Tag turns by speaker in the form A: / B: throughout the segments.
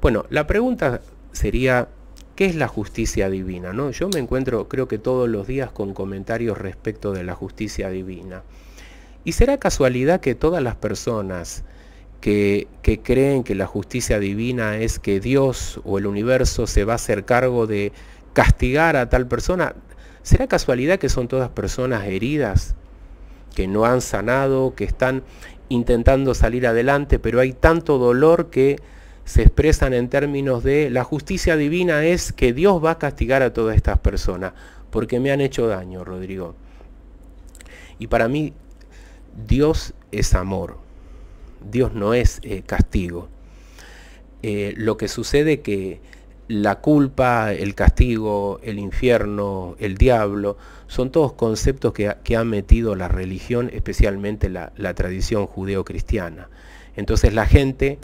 A: Bueno, la pregunta sería, ¿qué es la justicia divina? ¿No? Yo me encuentro, creo que todos los días, con comentarios respecto de la justicia divina. ¿Y será casualidad que todas las personas que, que, creen que la justicia divina es que Dios o el universo se va a hacer cargo de castigar a tal persona, ¿será casualidad que son todas personas heridas, que no han sanado, que están intentando salir adelante, pero hay tanto dolor que se expresan en términos de la justicia divina es que Dios va a castigar a todas estas personas porque me han hecho daño, Rodrigo. Y para mí, Dios es amor, Dios no es eh, castigo. Eh, lo que sucede que la culpa, el castigo, el infierno, el diablo, son todos conceptos que, ha, metido la religión, especialmente la, la tradición judeocristiana. Entonces la gente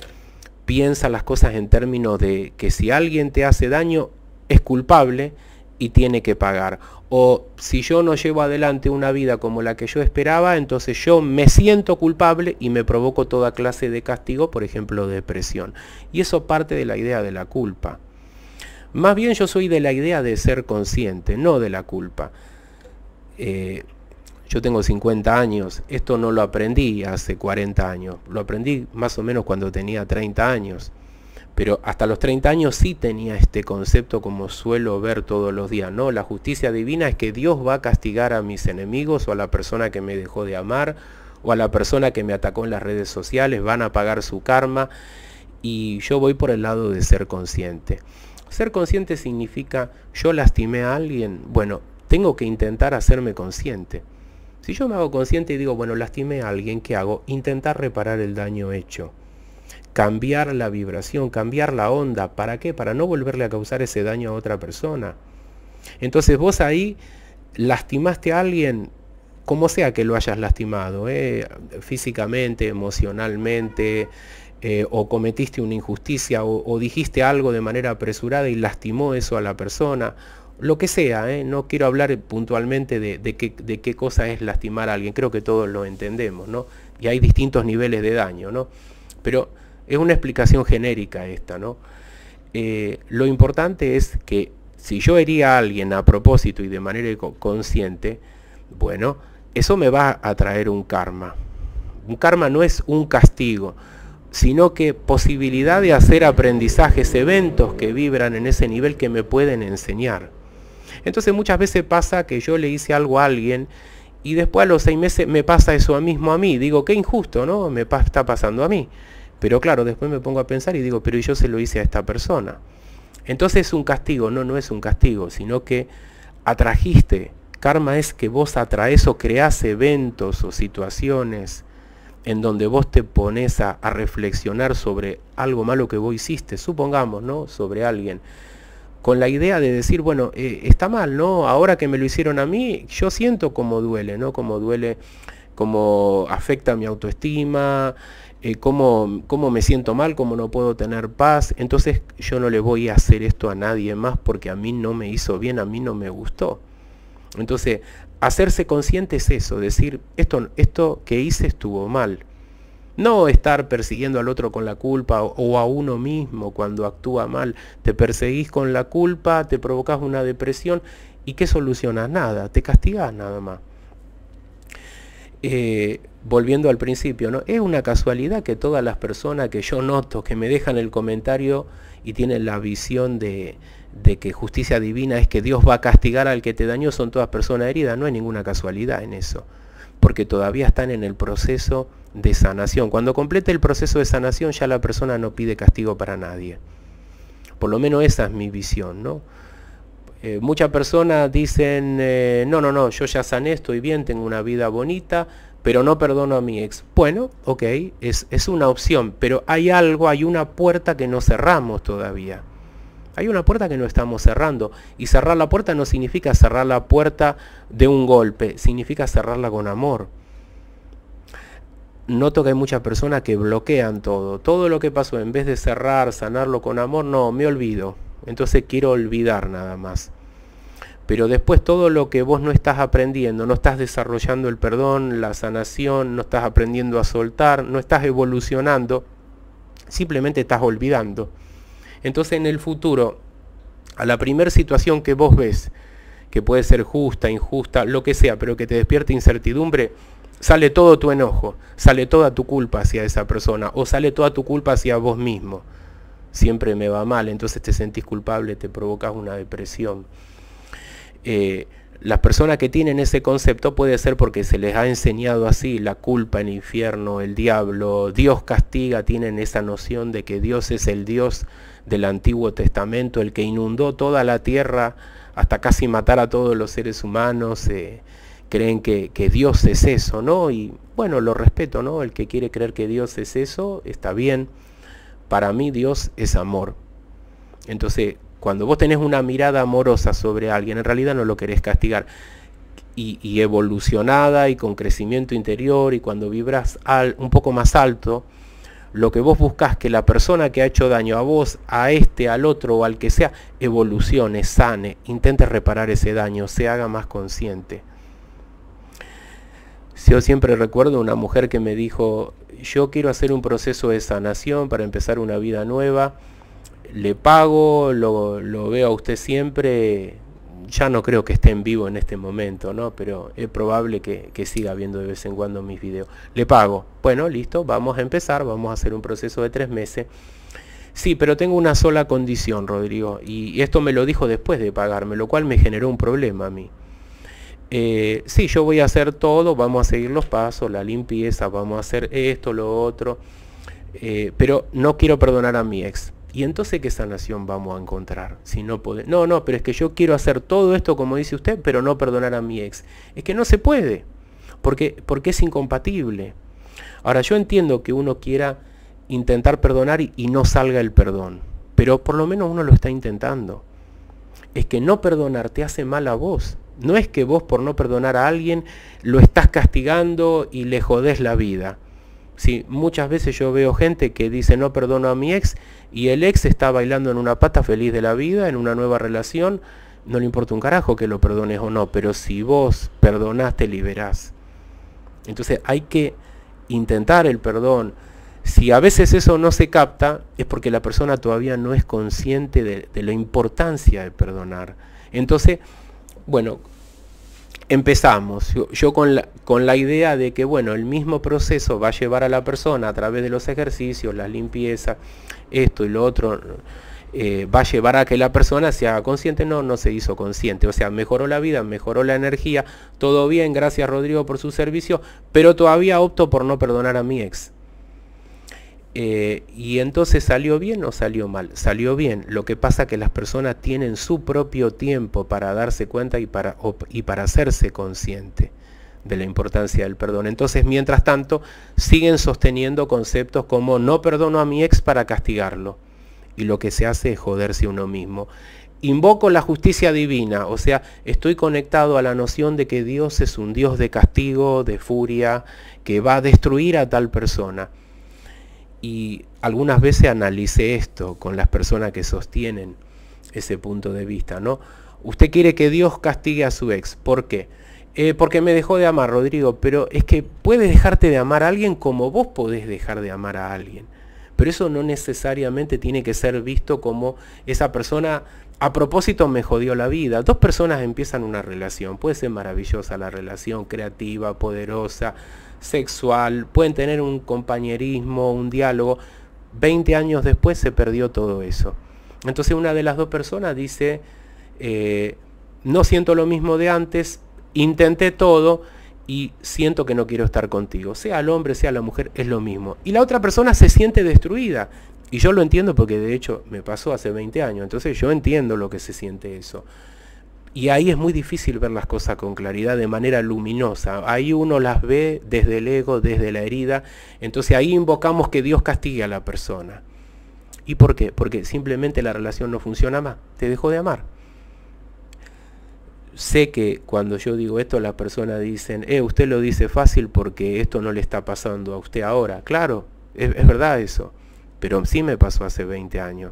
A: piensa las cosas en términos de que si alguien te hace daño, es culpable y tiene que pagar. O si yo no llevo adelante una vida como la que yo esperaba, entonces yo me siento culpable y me provoco toda clase de castigo, por ejemplo, depresión. Y eso parte de la idea de la culpa. Más bien yo soy de la idea de ser consciente, no de la culpa. Eh, yo tengo 50 años, esto no lo aprendí hace 40 años, lo aprendí más o menos cuando tenía 30 años. Pero hasta los 30 años sí tenía este concepto como suelo ver todos los días, ¿no? La justicia divina es que Dios va a castigar a mis enemigos o a la persona que me dejó de amar o a la persona que me atacó en las redes sociales, van a pagar su karma y yo voy por el lado de ser consciente. Ser consciente significa yo lastimé a alguien, bueno, tengo que intentar hacerme consciente. Si yo me hago consciente y digo, bueno, lastimé a alguien, ¿qué hago? Intentar reparar el daño hecho. Cambiar la vibración, cambiar la onda. ¿Para qué? Para no volverle a causar ese daño a otra persona. Entonces vos ahí lastimaste a alguien, como sea que lo hayas lastimado, eh, físicamente, emocionalmente, eh, o cometiste una injusticia, o, o dijiste algo de manera apresurada y lastimó eso a la persona, lo que sea, ¿eh? no quiero hablar puntualmente de, qué, cosa es lastimar a alguien, creo que todos lo entendemos, ¿no? Y hay distintos niveles de daño, ¿no? Pero es una explicación genérica esta, ¿no? Eh, lo importante es que si yo hería a alguien a propósito y de manera consciente, bueno, eso me va a traer un karma. Un karma no es un castigo, sino que posibilidad de hacer aprendizajes, eventos que vibran en ese nivel que me pueden enseñar. Entonces muchas veces pasa que yo le hice algo a alguien y después a los seis meses me pasa eso mismo a mí. Digo, qué injusto, ¿no? Me está pasando a mí. Pero claro, después me pongo a pensar y digo, pero yo se lo hice a esta persona. Entonces es un castigo, no, no es un castigo, sino que atrajiste. Karma es que vos atraes o creas eventos o situaciones en donde vos te pones a, a reflexionar sobre algo malo que vos hiciste, supongamos, ¿no? Sobre alguien con la idea de decir, bueno, eh, está mal, ¿no? Ahora que me lo hicieron a mí, yo siento cómo duele, ¿no? Cómo duele, cómo afecta mi autoestima, eh, cómo, me siento mal, cómo no puedo tener paz. Entonces yo no le voy a hacer esto a nadie más porque a mí no me hizo bien, a mí no me gustó. Entonces, hacerse consciente es eso, decir, esto, esto que hice estuvo mal no estar persiguiendo al otro con la culpa o a uno mismo cuando actúa mal. Te perseguís con la culpa, te provocas una depresión y ¿qué solucionas? Nada, te castigas nada más. Eh, volviendo al principio, ¿no? Es una casualidad que todas las personas que yo noto, que me dejan el comentario y tienen la visión de, de que justicia divina es que Dios va a castigar al que te dañó, son todas personas heridas. No hay ninguna casualidad en eso, porque todavía están en el proceso de sanación. Cuando complete el proceso de sanación ya la persona no pide castigo para nadie. Por lo menos esa es mi visión, ¿no? Eh, muchas personas dicen, eh, no, no, no, yo ya sané, estoy bien, tengo una vida bonita, pero no perdono a mi ex. Bueno, ok, es, es una opción, pero hay algo, hay una puerta que no cerramos todavía. Hay una puerta que no estamos cerrando. Y cerrar la puerta no significa cerrar la puerta de un golpe, significa cerrarla con amor noto que hay muchas personas que bloquean todo. Todo lo que pasó, en vez de cerrar, sanarlo con amor, no, me olvido. Entonces quiero olvidar nada más. Pero después todo lo que vos no estás aprendiendo, no estás desarrollando el perdón, la sanación, no estás aprendiendo a soltar, no estás evolucionando, simplemente estás olvidando. Entonces en el futuro, a la primera situación que vos ves, que puede ser justa, injusta, lo que sea, pero que te despierte incertidumbre, sale todo tu enojo, sale toda tu culpa hacia esa persona o sale toda tu culpa hacia vos mismo. Siempre me va mal, entonces te sentís culpable, te provocas una depresión. Eh, las personas que tienen ese concepto puede ser porque se les ha enseñado así, la culpa, en infierno, el diablo, Dios castiga, tienen esa noción de que Dios es el Dios del Antiguo Testamento, el que inundó toda la tierra hasta casi matar a todos los seres humanos. Eh, creen que, Dios es eso, ¿no? Y bueno, lo respeto, ¿no? El que quiere creer que Dios es eso, está bien. Para mí Dios es amor. Entonces, cuando vos tenés una mirada amorosa sobre alguien, en realidad no lo querés castigar. Y, evolucionada y con crecimiento interior y cuando vibras un poco más alto, lo que vos buscas que la persona que ha hecho daño a vos, a este, al otro o al que sea, evolucione, sane, intente reparar ese daño, se haga más consciente. Yo siempre recuerdo una mujer que me dijo, yo quiero hacer un proceso de sanación para empezar una vida nueva, le pago, lo, veo a usted siempre, ya no creo que esté en vivo en este momento, ¿no? Pero es probable que, que, siga viendo de vez en cuando mis videos. Le pago. Bueno, listo, vamos a empezar, vamos a hacer un proceso de tres meses. Sí, pero tengo una sola condición, Rodrigo, y esto me lo dijo después de pagarme, lo cual me generó un problema a mí. Eh, sí, yo voy a hacer todo, vamos a seguir los pasos, la limpieza, vamos a hacer esto, lo otro, eh, pero no quiero perdonar a mi ex. ¿Y entonces qué sanación vamos a encontrar? Si no puede... No, no, pero es que yo quiero hacer todo esto como dice usted, pero no perdonar a mi ex. Es que no se puede, porque, porque es incompatible. Ahora, yo entiendo que uno quiera intentar perdonar y, no salga el perdón, pero por lo menos uno lo está intentando. Es que no perdonar te hace mal a vos, no es que vos por no perdonar a alguien lo estás castigando y le jodés la vida. Si muchas veces yo veo gente que dice no perdono a mi ex y el ex está bailando en una pata feliz de la vida, en una nueva relación, no le importa un carajo que lo perdones o no, pero si vos perdonás te liberás. Entonces hay que intentar el perdón. Si a veces eso no se capta, es porque la persona todavía no es consciente de, de la importancia de perdonar. Entonces, bueno, empezamos yo con la, con la, idea de que bueno el mismo proceso va a llevar a la persona a través de los ejercicios la limpieza, esto y lo otro eh, va a llevar a que la persona sea consciente no no se hizo consciente o sea mejoró la vida mejoró la energía todo bien gracias Rodrigo por su servicio pero todavía opto por no perdonar a mi ex eh, y entonces salió bien o salió mal, salió bien. Lo que pasa que las personas tienen su propio tiempo para darse cuenta y para, y para hacerse consciente de la importancia del perdón. Entonces, mientras tanto, siguen sosteniendo conceptos como no perdono a mi ex para castigarlo. Y lo que se hace es joderse uno mismo. Invoco la justicia divina, o sea, estoy conectado a la noción de que Dios es un Dios de castigo, de furia, que va a destruir a tal persona. Y algunas veces analice esto con las personas que sostienen ese punto de vista, ¿no? Usted quiere que Dios castigue a su ex, ¿por qué? Eh, porque me dejó de amar, Rodrigo, pero es que puedes dejarte de amar a alguien como vos podés dejar de amar a alguien. Pero eso no necesariamente tiene que ser visto como esa persona a propósito me jodió la vida. Dos personas empiezan una relación. Puede ser maravillosa la relación, creativa, poderosa, sexual. Pueden tener un compañerismo, un diálogo. 20 años después se perdió todo eso. Entonces una de las dos personas dice, eh, no siento lo mismo de antes, intenté todo y siento que no quiero estar contigo. Sea el hombre, sea la mujer, es lo mismo. Y la otra persona se siente destruida. Y yo lo entiendo porque de hecho me pasó hace 20 años, entonces yo entiendo lo que se siente eso. Y ahí es muy difícil ver las cosas con claridad, de manera luminosa. Ahí uno las ve desde el ego, desde la herida. Entonces ahí invocamos que Dios castigue a la persona. ¿Y por qué? Porque simplemente la relación no funciona más. Te dejó de amar. Sé que cuando yo digo esto, las personas dicen, eh, usted lo dice fácil porque esto no le está pasando a usted ahora. Claro, es verdad eso pero sí me pasó hace 20 años.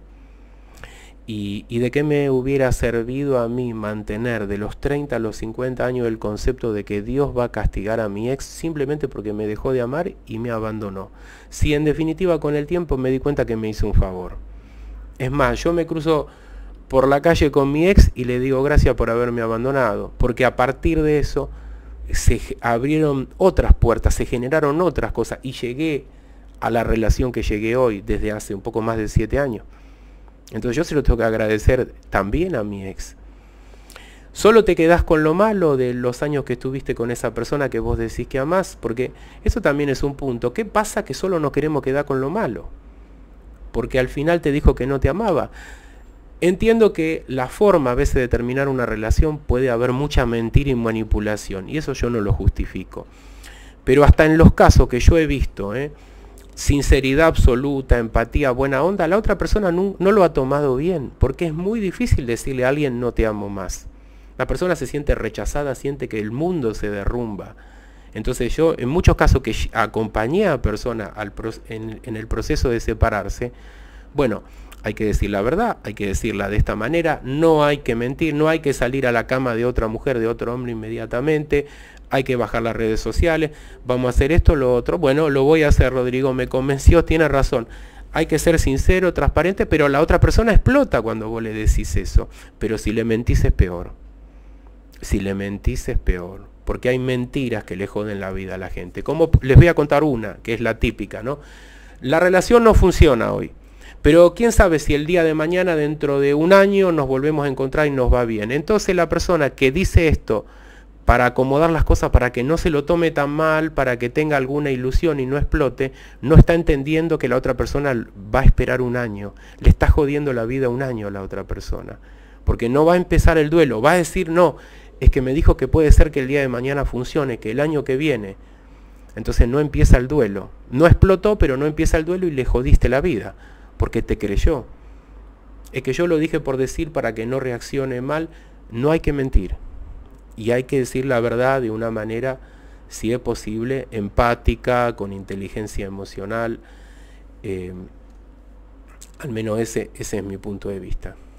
A: Y, de qué me hubiera servido a mí mantener de los 30 a los 50 años el concepto de que Dios va a castigar a mi ex simplemente porque me dejó de amar y me abandonó. Si en definitiva con el tiempo me di cuenta que me hizo un favor. Es más, yo me cruzo por la calle con mi ex y le digo gracias por haberme abandonado, porque a partir de eso se abrieron otras puertas, se generaron otras cosas y llegué a la relación que llegué hoy desde hace un poco más de siete años. Entonces yo se lo tengo que agradecer también a mi ex. Solo te quedas con lo malo de los años que estuviste con esa persona que vos decís que amás, porque eso también es un punto. ¿Qué pasa que solo nos queremos quedar con lo malo? Porque al final te dijo que no te amaba. Entiendo que la forma a veces de terminar una relación puede haber mucha mentira y manipulación, y eso yo no lo justifico. Pero hasta en los casos que yo he visto, ¿eh? sinceridad absoluta, empatía, buena onda, la otra persona no, lo ha tomado bien, porque es muy difícil decirle a alguien no te amo más. La persona se siente rechazada, siente que el mundo se derrumba. Entonces yo, en muchos casos que acompañé a personas en, en el proceso de separarse, bueno, hay que decir la verdad, hay que decirla de esta manera, no hay que mentir, no hay que salir a la cama de otra mujer, de otro hombre inmediatamente, hay que bajar las redes sociales, vamos a hacer esto, lo otro. Bueno, lo voy a hacer, Rodrigo, me convenció, tiene razón. Hay que ser sincero, transparente, pero la otra persona explota cuando vos le decís eso. Pero si le mentís es peor. Si le mentís es peor. Porque hay mentiras que le joden la vida a la gente. Como les voy a contar una, que es la típica, ¿no? La relación no funciona hoy. Pero quién sabe si el día de mañana, dentro de un año, nos volvemos a encontrar y nos va bien. Entonces la persona que dice esto para acomodar las cosas, para que no se lo tome tan mal, para que tenga alguna ilusión y no explote, no está entendiendo que la otra persona va a esperar un año. Le está jodiendo la vida un año a la otra persona. Porque no va a empezar el duelo, va a decir, no, es que me dijo que puede ser que el día de mañana funcione, que el año que viene. Entonces no empieza el duelo. No explotó, pero no empieza el duelo y le jodiste la vida, porque te creyó. Es que yo lo dije por decir para que no reaccione mal, no hay que mentir y hay que decir la verdad de una manera, si es posible, empática, con inteligencia emocional. Eh, al menos ese es mi punto de vista.